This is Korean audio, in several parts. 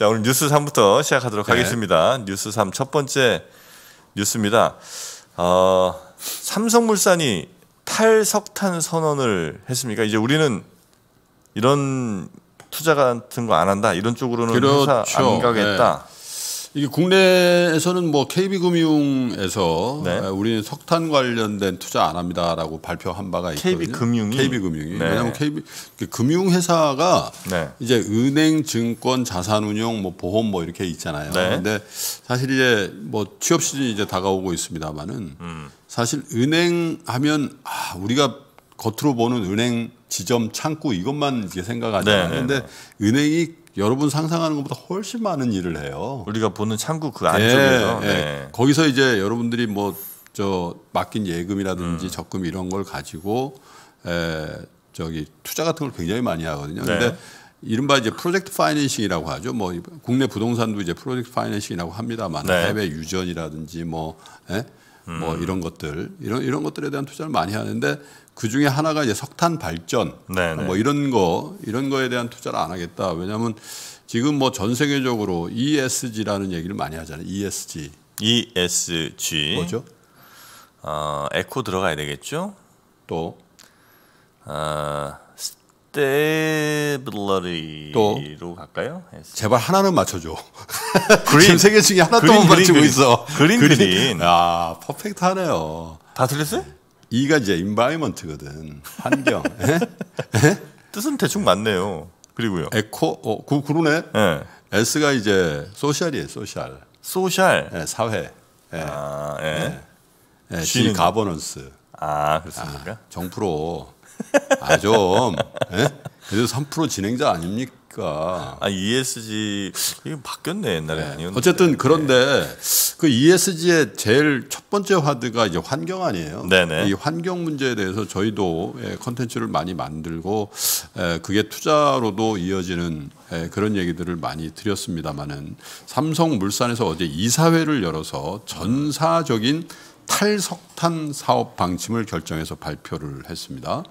자, 오늘 뉴스 3부터 시작하도록 네. 하겠습니다. 뉴스 3 첫 번째 뉴스입니다. 어, 삼성물산이 탈석탄 선언을 했습니까? 이제 우리는 이런 투자 같은 거 안 한다. 이런 쪽으로는 그렇죠. 회사 안 가겠다. 네. 이게 국내에서는 뭐 KB금융에서 네. 우리는 석탄 관련된 투자 안 합니다라고 발표한 바가 있거든요. KB금융이 KB금융이 네. 왜냐하면 KB 금융회사가 네. 이제 은행, 증권, 자산운용, 뭐 보험 뭐 이렇게 있잖아요. 네. 근데 사실 이제 뭐 취업 시즌이 이제 다가오고 있습니다만은 음. 사실 은행 하면 아 우리가 겉으로 보는 은행 지점 창구 이것만 이제 생각하잖아요. 그런데 네, 네, 은행이 여러분 상상하는 것보다 훨씬 많은 일을 해요. 우리가 보는 창구 그 안쪽에서 예, 예. 네. 거기서 이제 여러분들이 뭐 저 맡긴 예금이라든지 음. 적금 이런 걸 가지고 에, 저기 투자 같은 걸 굉장히 많이 하거든요. 네. 근데 이른바 이제 프로젝트 파이낸싱이라고 하죠. 뭐 국내 부동산도 이제 프로젝트 파이낸싱이라고 합니다만 네. 해외 유전이라든지 뭐 예? 뭐 음. 이런 것들 이런 이런 것들에 대한 투자를 많이 하는데 그 중에 하나가 이제 석탄 발전 네네. 네. 뭐 이런 거 이런 거에 대한 투자를 안 하겠다. 왜냐하면 지금 뭐 전 세계적으로 ESG라는 얘기를 많이 하잖아요. ESG. ESG 뭐죠? 어, 에코 들어가야 되겠죠. 또 어, 스테블러리로 갈까요? 제발 하나는 맞춰줘. 그린. 지금 세개 중에 하나 그린, 또그 맞추고 그린. 있어. 그린 그린. 아 퍼펙트하네요. 다 틀렸어요? 이가 이제 인바이먼트거든. 환경. 뜻은 대충 맞네요. 그리고요. 에코 어, 그 그러네. 에. S가 이제 소셜이에요. 소셜. 소셜. 에, 예, 사회. 네. 아, 예. 예. G 가버넌스. 아, 그렇습니까? 아, 정프로. 아, 좀. 예? 그래서 로 진행자 아닙니까? 아 ESG 이게 바뀌었네 옛날에 네. 아니었 어쨌든 그런데 네. 그 ESG의 제일 첫 번째 화두가 이제 환경 아니에요. 네네. 이 환경 문제에 대해서 저희도 예, 컨텐츠를 많이 만들고 예, 그게 투자로도 이어지는 예, 그런 얘기들을 많이 드렸습니다만은 삼성물산에서 어제 이사회를 열어서 전사적인 탈석탄 사업 방침을 결정해서 발표를 했습니다.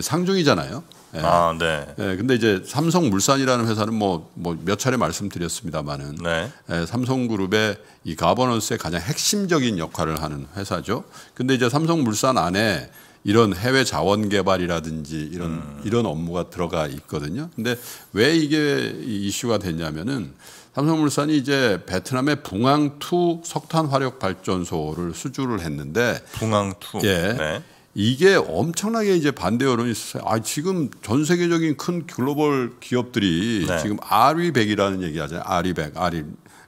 상종이잖아요. 예. 아, 네. 예, 근데 이제 삼성물산이라는 회사는 뭐 뭐 몇 차례 말씀드렸습니다만은 네. 예, 삼성그룹의 이 가버넌스의 가장 핵심적인 역할을 하는 회사죠. 근데 이제 삼성물산 안에 이런 해외 자원 개발이라든지 이런 음. 이런 업무가 들어가 있거든요. 근데 왜 이게 이슈가 됐냐면은 삼성물산이 이제 베트남의 붕항 투 석탄 화력 발전소를 수주를 했는데 붕항 투 예. 네. 이게 엄청나게 이제 반대 여론이 있어요. 아, 지금 전 세계적인 큰 글로벌 기업들이 네. 지금 r e 1이라는 얘기 하잖아요. r e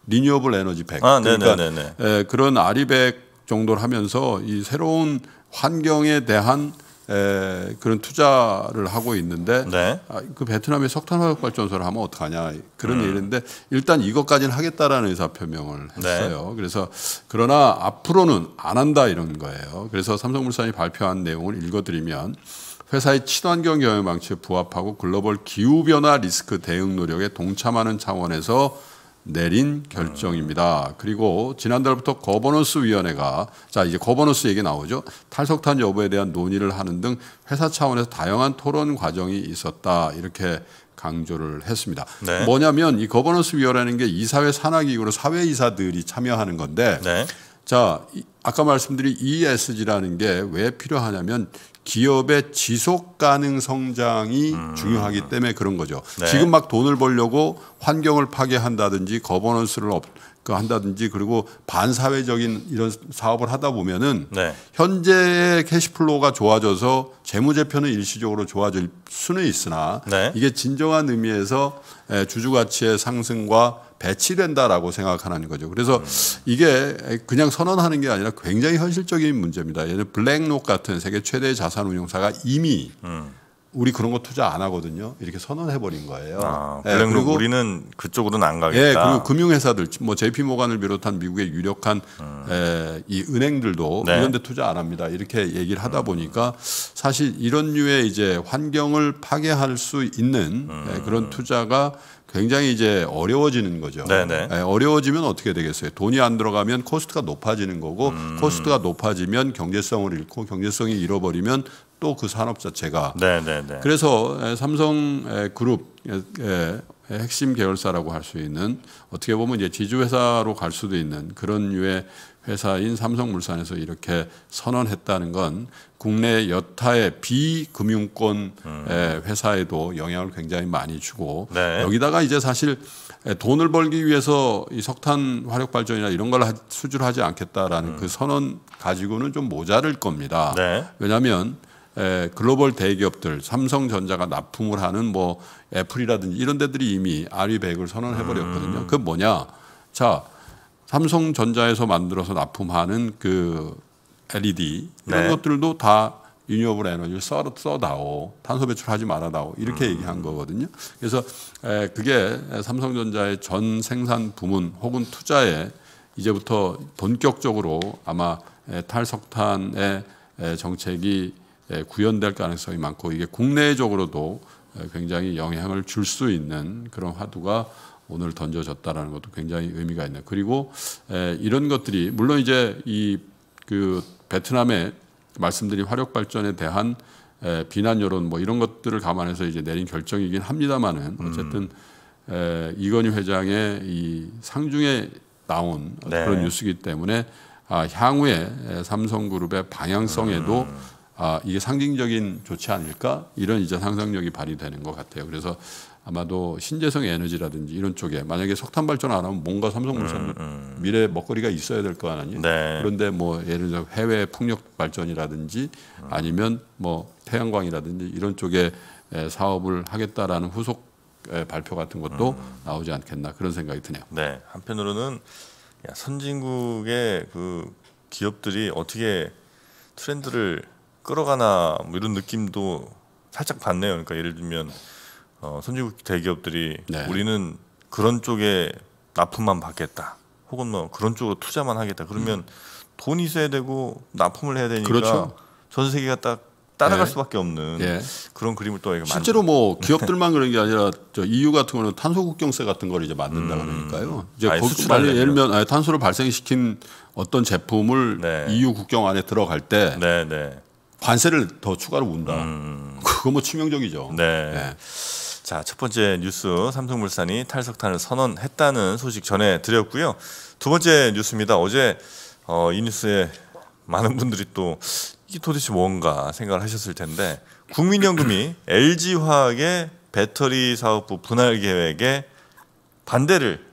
리뉴어블 에너지 1 아, 그러니까 네네네 에, 예, 그런 r e 1 정도를 하면서 이 새로운 환경에 대한 에, 그런 투자를 하고 있는데 네. 아, 그 베트남에 석탄 화력 발전소를 하면 어떡하냐 그런 일인데 음. 일단 이것까지는 하겠다라는 의사 표명을 네. 했어요. 네. 그래서 그러나 앞으로는 안 한다 이런 거예요. 그래서 삼성물산이 발표한 내용을 읽어드리면 회사의 친환경 경영 방침에 부합하고 글로벌 기후 변화 리스크 대응 노력에 동참하는 차원에서 내린 결정입니다. 그리고 지난달부터 거버넌스 위원회가 자 이제 거버넌스 얘기 나오죠. 탈석탄 여부에 대한 논의를 하는 등 회사 차원에서 다양한 토론 과정이 있었다 이렇게 강조를 했습니다. 네. 뭐냐면 이 거버넌스 위원회라는 게 이사회 산하기구로 사회 이사들이 참여하는 건데 네. 자, 아까 말씀드린 ESG라는 게 왜 필요하냐면 기업의 지속 가능 성장이 음. 중요하기 때문에 그런 거죠. 네. 지금 막 돈을 벌려고 환경을 파괴한다든지 거버넌스를 그 한다든지 그리고 반사회적인 이런 사업을 하다 보면은 네. 현재의 캐시플로우가 좋아져서 재무제표는 일시적으로 좋아질 수는 있으나 네. 이게 진정한 의미에서 주주가치의 상승과 배치된다라고 생각하는 거죠. 그래서 음. 이게 그냥 선언하는 게 아니라 굉장히 현실적인 문제입니다. 예를 블랙록 같은 세계 최대 자산운용사가 이미 음. 우리 그런 거 투자 안 하거든요. 이렇게 선언해 버린 거예요. 아, 예, 그리고 우리는 그쪽으로는 안 가겠다. 예, 그리고 금융회사들, 뭐 JP 모간을 비롯한 미국의 유력한 음. 예, 이 은행들도 네. 이런데 투자 안 합니다. 이렇게 얘기를 하다 음. 보니까 사실 이런 류의 이제 환경을 파괴할 수 있는 음. 예, 그런 투자가 굉장히 이제 어려워지는 거죠. 네네. 네. 어려워지면 어떻게 되겠어요? 돈이 안 들어가면 코스트가 높아지는 거고 음. 코스트가 높아지면 경제성을 잃고 경제성이 잃어버리면 또그 산업 자체가 네네네. 네, 네. 그래서 삼성 그룹 핵심 계열사라고 할 수 있는 어떻게 보면 이제 지주회사로 갈 수도 있는 그런 유의 회사인 삼성물산에서 이렇게 선언했다는 건 국내 여타의 비금융권 음. 회사에도 영향을 굉장히 많이 주고 네. 여기다가 이제 사실 돈을 벌기 위해서 이 석탄 화력 발전이나 이런 걸 수주를 하지 않겠다라는 음. 그 선언 가지고는 좀 모자랄 겁니다. 네. 왜냐하면 예, 글로벌 대기업들 삼성전자가 납품을 하는 뭐 애플이라든지 이런 데들이 이미 RE100을 선언해 버렸거든요. 음. 그 뭐냐? 자, 삼성전자에서 만들어서 납품하는 그 LED 이런 네. 것들도 다 유니어블 에너지를 써, 써다오 탄소 배출하지 말아다오 이렇게 음. 얘기한 거거든요. 그래서 에, 예, 그게 삼성전자의 전 생산 부문 혹은 투자에 이제부터 본격적으로 아마 에, 예, 탈석탄의 에, 정책이 예, 구현될 가능성이 많고 이게 국내적으로도 예, 굉장히 영향을 줄 수 있는 그런 화두가 오늘 던져졌다라는 것도 굉장히 의미가 있네요. 그리고 예, 이런 것들이 물론 이제 이 그 베트남의 말씀드린 화력 발전에 대한 비난 여론 뭐 이런 것들을 감안해서 이제 내린 결정이긴 합니다만은 음. 어쨌든 음. 이건희 회장의 이 상중에 나온 네. 그런 뉴스기 때문에 아, 향후에 삼성그룹의 방향성에도 음. 아, 이게 상징적인 조치 아닐까? 이런 이제 상상력이 발휘되는 것 같아요. 그래서 아마도 신재성 에너지라든지 이런 쪽에 만약에 석탄 발전 안 하면 뭔가 삼성물산 음, 음. 미래 먹거리가 있어야 될 거 아니니? 네. 그런데 뭐 예를 들어 해외 풍력 발전이라든지 아니면 뭐 태양광이라든지 이런 쪽에 사업을 하겠다라는 후속 발표 같은 것도 음. 나오지 않겠나 그런 생각이 드네요. 네, 한편으로는 선진국의 그 기업들이 어떻게 트렌드를 끌어가나 뭐 이런 느낌도 살짝 받네요. 그러니까 예를 들면 어, 선진국 대기업들이 네. 우리는 그런 쪽에 납품만 받겠다. 혹은 뭐 그런 쪽으로 투자만 하겠다. 그러면 음. 돈이 있어야 되고 납품을 해야 되니까 그렇죠. 전 세계가 딱 따라갈 네. 수밖에 없는 네. 그런 그림을 또 실제로 뭐 기업들만 그런 게 아니라 저 EU 같은 거는 탄소 국경세 같은 걸 이제 만든다 음. 그러니까요. 이제 수약 예를 들면 아니, 탄소를 발생시킨 어떤 제품을 네. EU 국경 안에 들어갈 때 네, 네. 관세를 더 추가로 운다. 음. 그거 뭐 치명적이죠. 네. 네. 자, 첫 번째 뉴스 삼성물산이 탈석탄을 선언했다는 소식 전해 드렸고요. 두 번째 뉴스입니다. 어제 어, 이 뉴스에 많은 분들이 또 이게 도대체 뭔가 생각을 하셨을 텐데 국민연금이 LG화학의 배터리 사업부 분할 계획에 반대를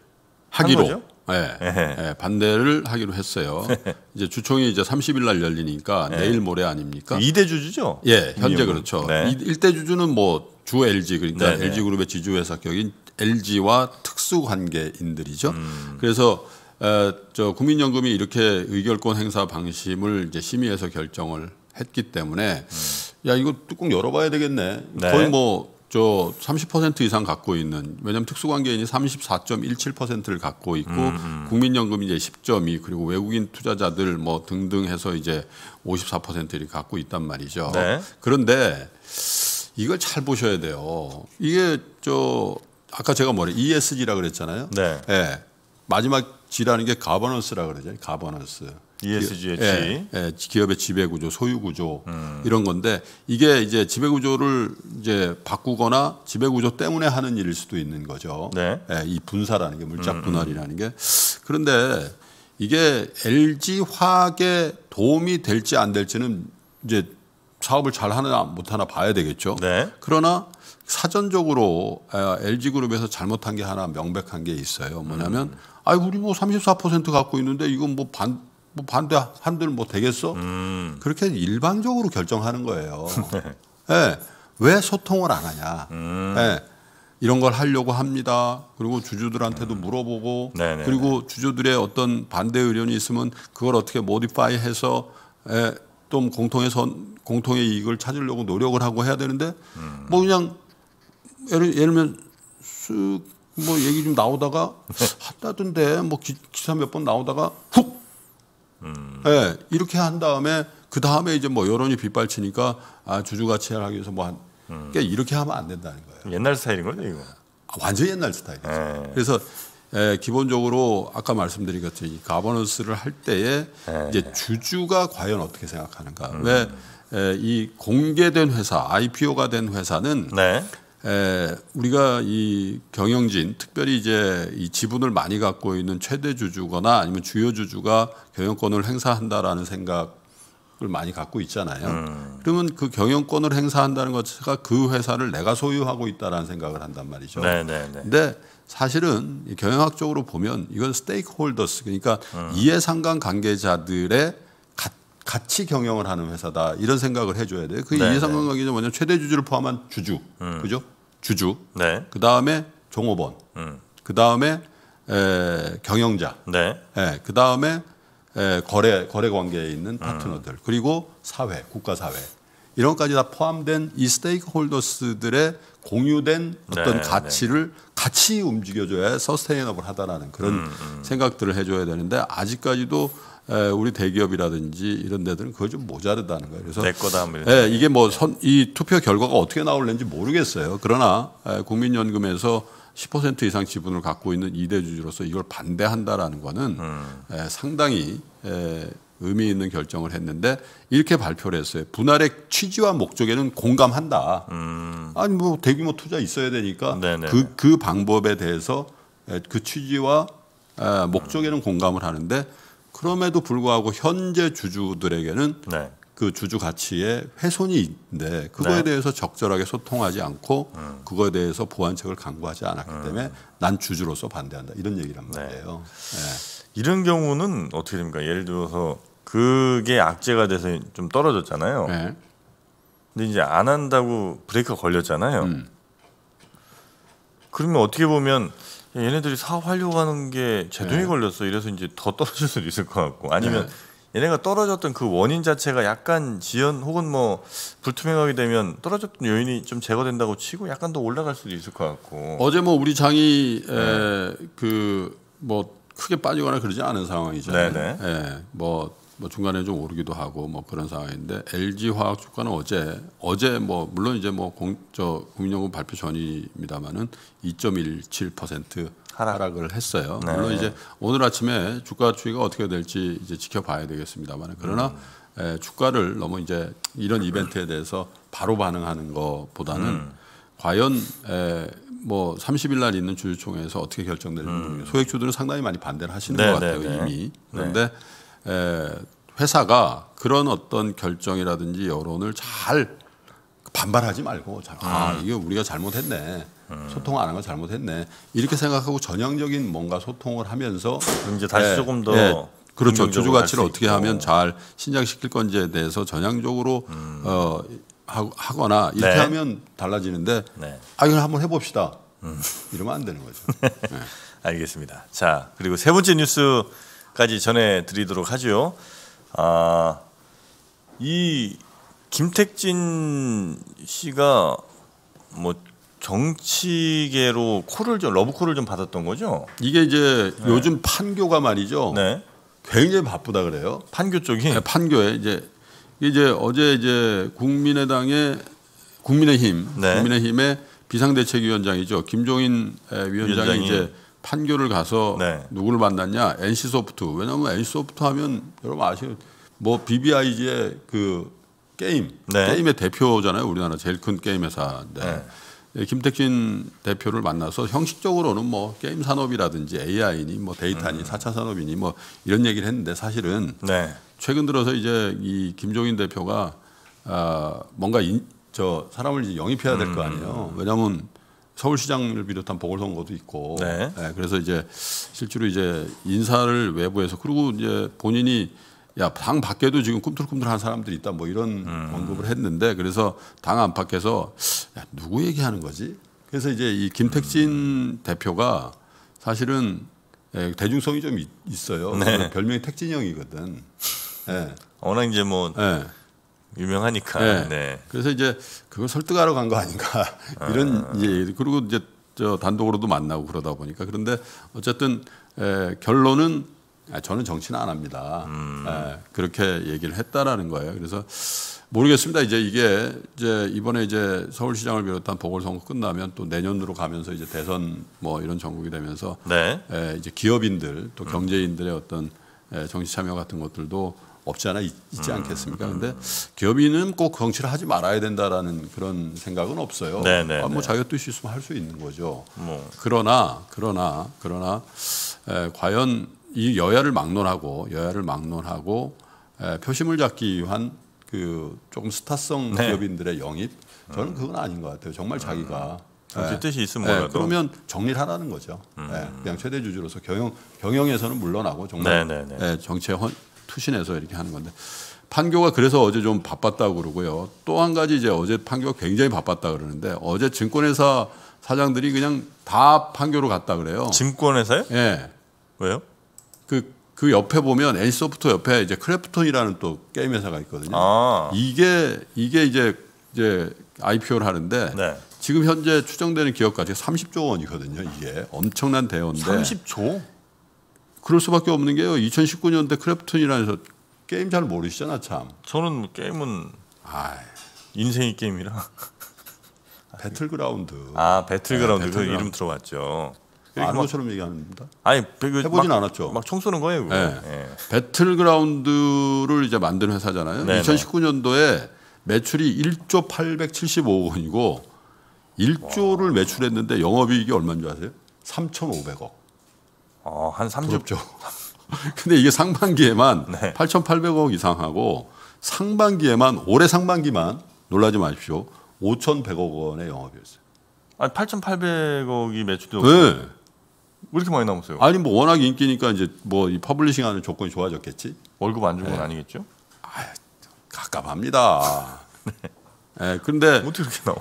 하기로 예. 네, 반대를 하기로 했어요. 이제 주총이 이제 30일 날 열리니까 네. 내일 모레 아닙니까? 그 이대 주주죠? 예, 현재 미국은. 그렇죠. 네. 1대 주주는 뭐 주 LG 그러니까 네, LG 네. 그룹의 지주 회사 격인 LG와 특수 관계인들이죠. 음. 그래서 에, 어, 저 국민연금이 이렇게 의결권 행사 방침을 이제 심의해서 결정을 했기 때문에 음. 야 이거 뚜껑 열어봐야 되겠네. 네. 거의 뭐 저30% 이상 갖고 있는 왜냐하면 특수관계인이 34.17%를 갖고 있고 음음. 음. 국민연금이 제10.2 그리고 외국인 투자자들 뭐 등등 해서 이제 54%를 갖고 있단 말이죠. 네. 그런데 이걸 잘 보셔야 돼요. 이게 저 아까 제가 뭐래 ESG라 그랬잖아요. 네. 네. 마지막 G라는 게 가버넌스라 그러죠. 가버넌스. ESG, 예, e. 예, 예, 기업의 지배 구조, 소유 구조 음. 이런 건데 이게 이제 지배 구조를 이제 바꾸거나 지배 구조 때문에 하는 일일 수도 있는 거죠. 네. 예, 이 분사라는 게 물적 음, 음. 분할이라는 게 그런데 이게 LG 화학에 도움이 될지 안 될지는 이제 사업을 잘하느냐못 하나 봐야 되겠죠. 네. 그러나 사전적으로 아, LG 그룹에서 잘못한 게 하나 명백한 게 있어요. 뭐냐면 음. 아 우리 뭐 34% 갖고 있는데 이건 뭐반 뭐 반대 한들 뭐 되겠어? 음. 그렇게 일방적으로 결정하는 거예요. 네. 예. 왜 소통을 안 하냐? 음. 네. 이런 걸 하려고 합니다. 그리고 주주들한테도 음. 물어보고 네네네. 네, 그리고 네. 주주들의 어떤 반대 의견이 있으면 그걸 어떻게 모디파이해서 에, 예, 좀 공통의 선 공통의 이익을 찾으려고 노력을 하고 해야 되는데 음. 뭐 그냥 예를 예를 들면 쑥뭐 얘기 좀 나오다가 하다던데 네. 뭐 기, 사몇 번 나오다가 훅 음. 네, 이렇게 한 다음에 그 다음에 이제 뭐 여론이 빗발치니까 아, 주주가 치열하기 위해서 뭐 한, 음. 그러니까 이렇게 하면 안 된다는 거예요. 옛날 스타일인 거죠 이거. 아, 완전 옛날 스타일이죠. 네. 그래서 예, 기본적으로 아까 말씀드린 것처럼 이 가버넌스를 할 때에 네. 이제 주주가 과연 어떻게 생각하는가. 음. 왜? 예, 이 공개된 회사, IPO가 된 회사는 네. 에, 우리가 이 경영진, 특별히 이제 이 지분을 많이 갖고 있는 최대 주주거나 아니면 주요 주주가 경영권을 행사한다라는 생각을 많이 갖고 있잖아요. 음. 그러면 그 경영권을 행사한다는 것 자체가 그 회사를 내가 소유하고 있다라는 생각을 한단 말이죠. 네네네. 네, 네. 근데 사실은 경영학적으로 보면 이건 스테이크홀더스 그러니까 음. 이해상관 관계자들의 같이 경영을 하는 회사다 이런 생각을 해줘야 돼요. 그 네, 네. 이해상관계는 뭐냐면 최대 주주를 포함한 주주, 음. 그죠? 주주. 네. 그 다음에 종업원. 음. 그 다음에 경영자. 네. 예, 그 다음에 거래 거래 관계에 있는 파트너들 음. 그리고 사회, 국가 사회 이런 것까지 다 포함된 이 스테이크홀더스들의 공유된 어떤 네, 네. 가치를 네. 같이 움직여줘야 서스테이너블하다라는 그런 음, 음. 생각들을 해줘야 되는데 아직까지도 우리 대기업이라든지 이런 데들은 그거 좀 모자르다는 거예요. 그래서 내 거다 뭐 예, 이게 뭐 선, 이 투표 결과가 어떻게 나올는지 모르겠어요. 그러나 국민연금에서 10% 이상 지분을 갖고 있는 이대 주주로서 이걸 반대한다라는 거는 음. 에, 상당히 에, 의미 있는 결정을 했는데 이렇게 발표를 했어요. 분할의 취지와 목적에는 공감한다. 음. 아니 뭐 대규모 투자 있어야 되니까 그그 그 방법에 대해서 에, 그 취지와 목적에는 음. 공감을 하는데 그럼에도 불구하고 현재 주주들에게는 네. 그 주주 가치에 훼손이 있는데 그거에 네. 대해서 적절하게 소통하지 않고 음. 그거에 대해서 보완책을 강구하지 않았기 음. 때문에 난 주주로서 반대한다 이런 얘기란 말이에요. 네. 네. 이런 경우는 어떻게 됩니까? 예를 들어서 그게 악재가 돼서 좀 떨어졌잖아요. 네. 근데 이제 안 한다고 브레이크 걸렸잖아요. 음. 그러면 어떻게 보면 얘네들이 사업하려고 하는 게 제동이 네. 걸렸어. 이래서 이제 더 떨어질 수도 있을 것 같고 아니면 네. 얘네가 떨어졌던 그 원인 자체가 약간 지연 혹은 뭐 불투명하게 되면 떨어졌던 요인이 좀 제거된다고 치고 약간 더 올라갈 수도 있을 것 같고 어제 뭐 우리 장이 네. 그뭐 크게 빠지거나 그러지 않은 상황이죠아요 네, 네. 예, 뭐뭐 중간에 좀 오르기도 하고 뭐 그런 상황인데 LG 화학 주가는 어제 어제 뭐 물론 이제 뭐공저 국민연금 발표 전입니다만은 2.17% 하락. 을 했어요. 네. 물론 이제 오늘 아침에 주가 추이가 어떻게 될지 이제 지켜봐야 되겠습니다만 그러나 음. 에, 주가를 너무 이제 이런 이벤트에 대해서 바로 반응하는 것보다는 음. 과연 에, 뭐 30일 날 있는 주주총회에서 어떻게 결정될지 음. 소액주들은 상당히 많이 반대를 하시는 네, 것 네, 같아요 네, 이미 네. 그런데. 예, 회사가 그런 어떤 결정이라든지 여론을 잘 반발하지 말고 잘, 아 음. 이게 우리가 잘못했네 음. 소통 안 한 거 잘못했네 이렇게 생각하고 전향적인 뭔가 소통을 하면서 이제 다시 예, 조금 더 예, 그렇죠 주주 가치를 어떻게 하면 잘 신장시킬 건지에 대해서 전향적으로 음. 어 하거나 이렇게 네. 하면 달라지는데 네. 아 이걸 한번 해봅시다 음. 이러면 안 되는 거죠. 네. 알겠습니다. 자 그리고 세 번째 뉴스 까지 전해드리도록 하죠. 아, 이 김택진 씨가 뭐 정치계로 코를 좀 러브 코를 좀 받았던 거죠? 이게 이제 네. 요즘 판교가 말이죠. 네. 굉장히 바쁘다 그래요. 판교 쪽이 네, 판교에 이제 이제 어제 이제 국민의당의 국민의힘 네. 국민의힘의 비상대책위원장이죠 김종인 위원장이, 위원장이. 이제 판교를 가서 네. 누구를 만났냐? NC 소프트. 왜냐하면 NC 소프트 하면 여러분 아시는 뭐 BBIG의 그 게임 네. 게임의 대표잖아요. 우리나라 제일 큰 게임 회사인데 네. 예, 김택진 대표를 만나서 형식적으로는 뭐 게임 산업이라든지 AI니 뭐 데이터니 음. 사차 산업이니 뭐 이런 얘기를 했는데 사실은 네. 최근 들어서 이제 이 김종인 대표가 아 뭔가 인, 저 사람을 영입해야 될거 음. 아니에요. 왜냐하면 서울시장을 비롯한 보궐선거도 있고 네. 네, 그래서 이제 실제로 이제 인사를 외부에서 그리고 이제 본인이 야 당 밖에도 지금 꿈틀꿈틀한 사람들이 있다 뭐 이런 음. 언급을 했는데 그래서 당 안팎에서 야 누구 얘기하는 거지? 그래서 이제 이 김택진 음. 대표가 사실은 예, 대중성이 좀 있, 있 어요 네. 별명이 택진형이거든. 예. 워낙 이제 뭐 예. 유명하니까. 네. 네. 그래서 이제 그걸 설득하러 간 거 아닌가 이런 아. 예. 그리고 이제 저 단독으로도 만나고 그러다 보니까 그런데 어쨌든 에, 결론은 아, 저는 정치는 안 합니다. 음. 에, 그렇게 얘기를 했다라는 거예요. 그래서 모르겠습니다. 이제 이게 이제 이번에 이제 서울시장을 비롯한 보궐선거 끝나면 또 내년으로 가면서 이제 대선 뭐 이런 전국이 되면서 네. 에, 이제 기업인들 또 음. 경제인들의 음. 어떤 예, 정치 참여 같은 것들도 없지 않아 있, 지 않겠습니까? 그런데 기업인은 꼭 정치를 하지 말아야 된다라는 그런 생각은 없어요. 네네, 네, 아, 뭐 네. 자기가 뜻이 있으면 할 수 있는 거죠. 뭐. 그러나 그러나 그러나 에, 예, 과연 이 여야를 막론하고 여야를 막론하고 에, 예, 표심을 잡기 위한 그 조금 스타성 네. 기업인들의 영입 저는 그건 아닌 것 같아요. 정말 자기가 음. 예. 뜻이 있으면 예. 그러면 정리를 하라는 거죠. 음. 예. 그냥 최대 주주로서 경영 경영에서는 물러나고 정말 네 정치에 헌, 투신해서 이렇게 하는 건데 판교가 그래서 어제 좀 바빴다고 그러고요. 또 한 가지 이제 어제 판교가 굉장히 바빴다 그러는데 어제 증권회사 사장들이 그냥 다 판교로 갔다 그래요. 증권회사요? 예. 왜요? 그그 그 옆에 보면 엔소프트 옆에 이제 크래프톤이라는 또 게임 회사가 있거든요. 아. 이게 이게 이제 이제 IPO를 하는데 네. 지금 현재 추정되는 기업 가치가 30조 원이거든요. 이게 엄청난 대여인데 30조? 그럴 수밖에 없는 게요. 2019년대 크래프톤이라서 게임 잘 모르시잖아 참. 저는 뭐 게임은 아인생이 게임이라. 배틀그라운드. 아 배틀그라운드 네, 그 이름 들어봤죠. 아것처럼 얘기하는 겁니다. 아니 그, 해보진 막, 않았죠. 막 청소는 거예요. 그거. 네. 네. 배틀그라운드를 이제 만든 회사잖아요. 네네. 2019년도에 매출이 1조 875억 원이고 1조를 매출했는데 영업이익이 얼마인 줄 아세요? 3,500억. 어, 한 3조. 죠 근데 이게 상반기에만 네. 8,800억 이상하고 상반기에만 올해 상반기만 놀라지 마십시오. 5,100억 원의 영업이었어요. 아니 8,800억이 매출도 네. 왜 이렇게 많이 남았어요? 아니 뭐 워낙 인기니까 이제 뭐 이 퍼블리싱하는 조건이 좋아졌겠지. 월급 안 준건 네. 아니겠죠? 아, 깝갑합니다 네. 예, 그런데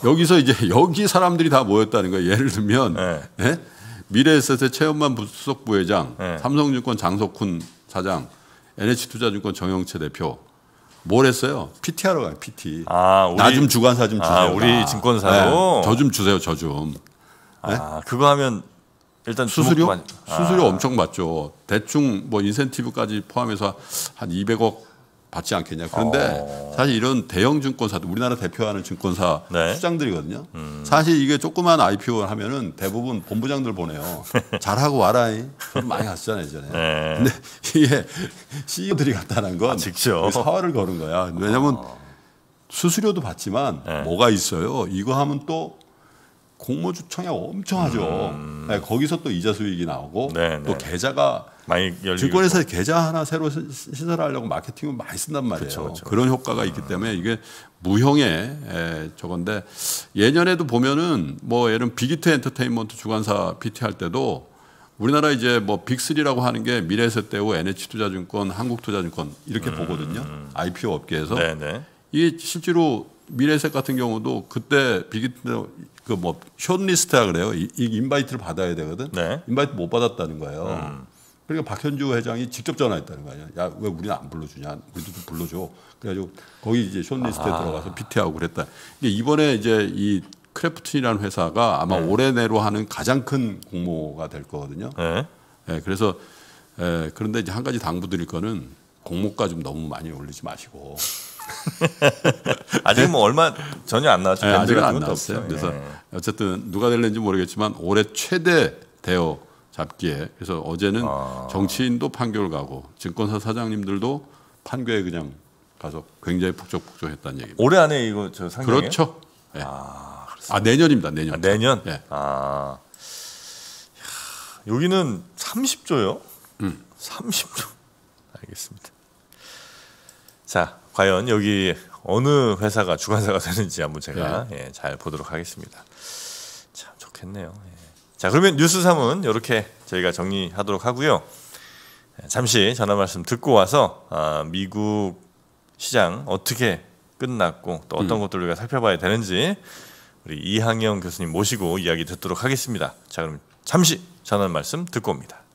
여기서 이제 여기 사람들이 다 모였다는 거예요. 예를 들면 네. 예? 미래에셋의 최현만 부속 부회장, 네. 삼성증권 장석훈 사장, NH투자증권 정영채 대표 뭘 했어요? PT하러 가요. PT. 아, 나 좀 주관사 좀 아, 주세요. 아, 우리 증권사로 네. 예. 저좀 주세요. 저 좀. 네? 아, 그거 하면 일단 수수료 많이... 수수료 아. 엄청 받죠. 대충 뭐 인센티브까지 포함해서 한 200억 받지 않겠냐. 그런데 어. 사실 이런 대형 증권사 우리나라 대표하는 증권사 네. 수장들이거든요. 음. 사실 이게 조그만 IPO 하면은 대부분 본부장들 보내요. 잘하고 와라이. 많이 갔잖아요 예전에. 네. 근데 이게 CEO들이 갔다는 건 아, 직접 사활을 거는 거야. 왜냐면 아. 수수료도 받지만 네. 뭐가 있어요? 이거 하면 또 공모주 청약 엄청 하죠. 음. 네, 거기서 또 이자 수익이 나오고 네, 또 네. 계좌가 많이 증권회사에 계좌 하나 새로 신설하려고 마케팅을 많이 쓴단 말이에요. 그쵸, 그쵸. 그런 효과가 있기 아. 때문에 이게 무형의 에, 저건데 예년에도 보면은 뭐 예를 비기트 엔터테인먼트 주관사 PT 할 때도 우리나라 이제 뭐 빅3라고 하는 게 미래세대우, NH투자증권, 한국투자증권 이렇게 음. 보거든요. IPO 업계에서. 네네. 이게 실제로 미래세 같은 경우도 그때 비기트 그 뭐 숏리스트라 그래요. 이, 이 인바이트를 받아야 되거든. 네. 인바이트 못 받았다는 거예요. 음. 그러니까 박현주 회장이 직접 전화했다는 거 아니야. 야, 왜 우리는 안 불러주냐. 우리도 좀 불러줘. 그래가지고 거기 이제 쇼리스트에 아. 들어가서 피 t 하고 그랬다. 이게 이번에 이제 이 크래프튼이라는 회사가 아마 네. 올해 내로 하는 가장 큰 공모가 될 거거든요. 네. 네 그래서 에, 예, 그런데 이제 한 가지 당부드릴 거는 공모가 좀 너무 많이 올리지 마시고. 아직 뭐 얼마 전혀 안 나왔죠. 네, 아직은 안 나왔어요. 없어요. 그래서 예. 어쨌든 누가 될는지 모르겠지만 올해 최대 대여 잡기에 그래서 어제는 아. 정치인도 판결 가고 증권사 사장님들도 판교에 그냥 가서 굉장히 북적북적했다는 얘기입니다. 올해 안에 이거 저 상장해요? 그렇죠. 네. 아, 아, 내년입니다. 내년. 아, 내년. 네. 아 이야, 여기는 30조요. 음. 30조. 알겠습니다. 자, 과연 여기 어느 회사가 주관사가 되는지 한번 제가 네. 예, 잘 보도록 하겠습니다. 참 좋겠네요. 예. 자, 그러면 뉴스 3은 이렇게 저희가 정리하도록 하고요. 잠시 전화 말씀 듣고 와서 아, 미국 시장 어떻게 끝났고 또 어떤 음. 것들을 우리가 살펴봐야 되는지 우리 이항영 교수님 모시고 이야기 듣도록 하겠습니다. 자, 그럼 잠시 전화 말씀 듣고 옵니다.